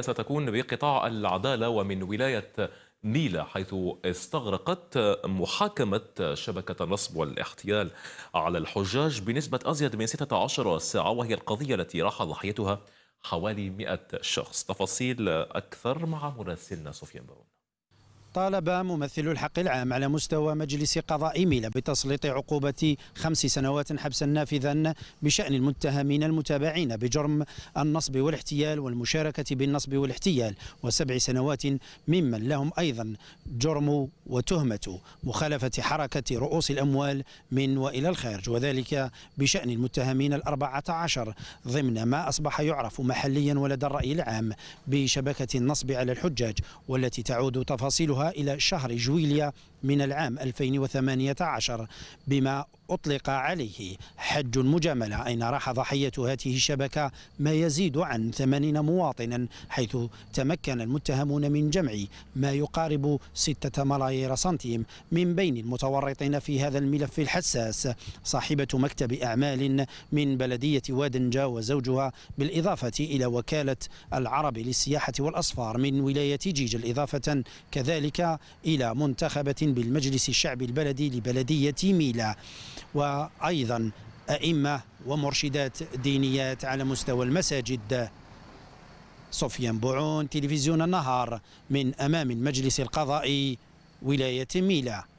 ستكون بقطاع العدالة ومن ولاية نيلة حيث استغرقت محاكمة شبكة النصب والاحتيال على الحجاج بنسبة أزيد من 16 ساعة وهي القضية التي راح ضحيتها حوالي 100 شخص تفاصيل أكثر مع مراسلنا سفيان برون طالب ممثل الحق العام على مستوى مجلس قضاء ميلا بتسليط عقوبة خمس سنوات حبسا نافذا بشأن المتهمين المتابعين بجرم النصب والاحتيال والمشاركة بالنصب والاحتيال وسبع سنوات ممن لهم أيضا جرم وتهمة مخالفة حركة رؤوس الأموال من وإلى الخارج وذلك بشأن المتهمين الأربعة عشر ضمن ما أصبح يعرف محليا ولدى الرأي العام بشبكة النصب على الحجاج والتي تعود تفاصيلها إلى شهر جويليا من العام 2018 بما أطلق عليه حج المجاملة أين راح ضحية هذه الشبكة ما يزيد عن 80 مواطنا حيث تمكن المتهمون من جمع ما يقارب ستة ملايير سنتيم من بين المتورطين في هذا الملف الحساس صاحبة مكتب أعمال من بلدية وادنجا وزوجها بالإضافة إلى وكالة العرب للسياحة والأصفار من ولاية جيجل إضافة كذلك إلى منتخبة بالمجلس الشعبي البلدي لبلدية ميلا وأيضا أئمة ومرشدات دينيات على مستوى المساجد سفيان بوعون تلفزيون النهار من أمام المجلس القضائي ولاية ميلا